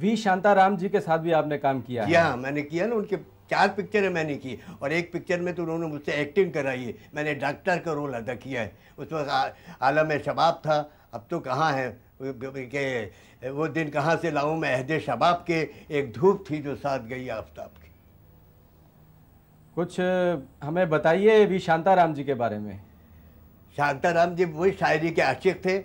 We Shantaram जी के साथ भी आपने काम किया है हाँ मैंने किया ना उनके चार पिक्चरें मैंने की और एक पिक्चर में तो उन्होंने मुझसे एक्टिंग कराई है मैंने डॉक्टर का रोल अदा किया है उस वक्त आलम शबाब था अब तो कहाँ है के वो दिन कहाँ से लाऊं मैं अहद शबाब के एक धूप थी जो साथ गई आफ्ताब की कुछ हमें बताइए वी शांताराम जी के बारे में शांताराम जी वही शायरी के आशिक थे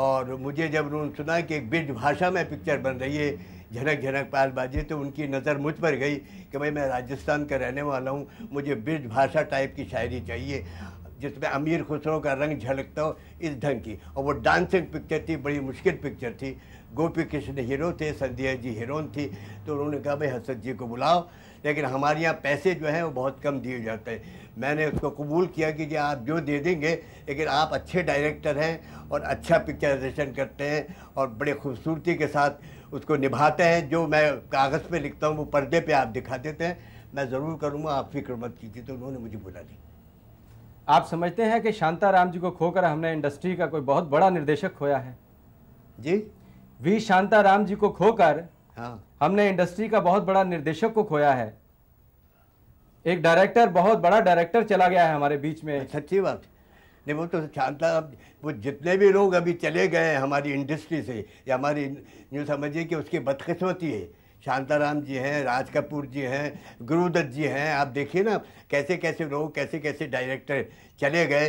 और मुझे जब उन्होंने सुना कि एक ब्रिज भाषा में पिक्चर बन रही है झनक झनक पाल बाजी तो उनकी नज़र मुझ पर गई कि भाई मैं राजस्थान का रहने वाला हूँ मुझे ब्रिज भाषा टाइप की शायरी चाहिए जिसमें अमीर खुसरो का रंग झलकता हो इस ढंग की और वो डांसिंग पिक्चर थी बड़ी मुश्किल पिक्चर थी गोपी कृष्ण हीरो थे संध्या जी हीरोन थी तो उन्होंने कहा भाई हसरत जी को बुलाओ लेकिन हमारे यहाँ पैसे जो हैं वो बहुत कम दिए जाते हैं मैंने उसको कबूल किया कि आप जो दे देंगे लेकिन आप अच्छे डायरेक्टर हैं और अच्छा पिक्चराइजेशन करते हैं और बड़े खूबसूरती के साथ उसको निभाते हैं जो मैं कागज़ पे लिखता हूँ वो पर्दे पे आप दिखा देते हैं मैं ज़रूर करूँगा आप फिक्र मत कीजिए तो उन्होंने मुझे बुला लिया आप समझते हैं कि शांताराम जी को खोकर हमने इंडस्ट्री का कोई बहुत बड़ा निर्देशक खोया है जी वी शांताराम जी को खोकर हाँ। हमने इंडस्ट्री का बहुत बड़ा निर्देशक को खोया है एक डायरेक्टर बहुत बड़ा डायरेक्टर चला गया है हमारे बीच में सच्ची अच्छा, बात नहीं वो तो शांताराम वो जितने भी लोग अभी चले गए हैं हमारी इंडस्ट्री से या हमारी यूँ समझिए कि उसकी बदकिस्मती है शांताराम जी हैं राज कपूर जी हैं गुरुदत्त जी हैं आप देखिए ना कैसे कैसे लोग कैसे कैसे डायरेक्टर चले गए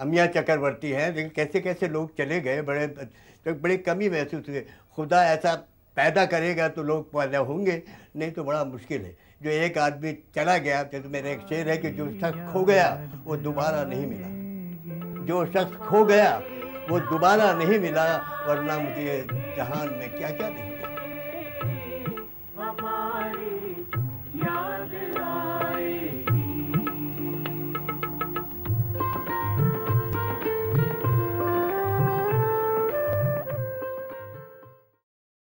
अमिया चक्रवर्ती हैं लेकिन कैसे कैसे लोग चले गए बड़े तो बड़ी कमी महसूस हुई खुदा ऐसा पैदा करेगा तो लोग पैदा होंगे नहीं तो बड़ा मुश्किल है जो एक आदमी चला गया तो, तो मेरा एक शेर है कि जो शख्स खो गया वो दोबारा नहीं मिला जो शख्स खो गया वो दोबारा नहीं मिला वरना मुझे जहान में क्या क्या नहीं मिला